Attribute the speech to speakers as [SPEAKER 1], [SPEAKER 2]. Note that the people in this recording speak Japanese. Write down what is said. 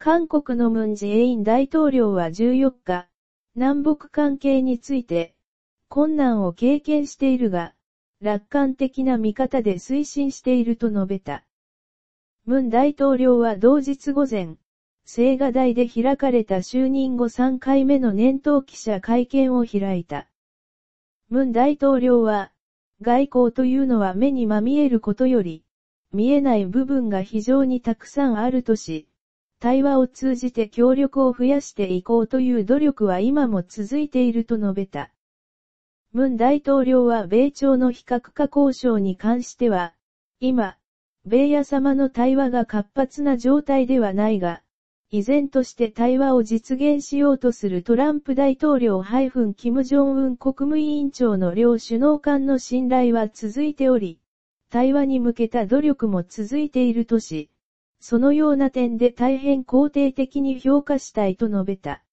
[SPEAKER 1] 韓国のムンジェイン大統領は14日、南北関係について、困難を経験しているが、楽観的な見方で推進していると述べた。ムン大統領は同日午前、青瓦台で開かれた就任後3回目の年頭記者会見を開いた。ムン大統領は、外交というのは目にまみえることより、見えない部分が非常にたくさんあるとし、対話を通じて協力を増やしていこうという努力は今も続いていると述べた。文大統領は米朝の非核化交渉に関しては、今、米屋様の対話が活発な状態ではないが、依然として対話を実現しようとするトランプ大統領キム・ジョンウン国務委員長の両首脳間の信頼は続いており、対話に向けた努力も続いているとし、そのような点で大変肯定的に評価したいと述べた。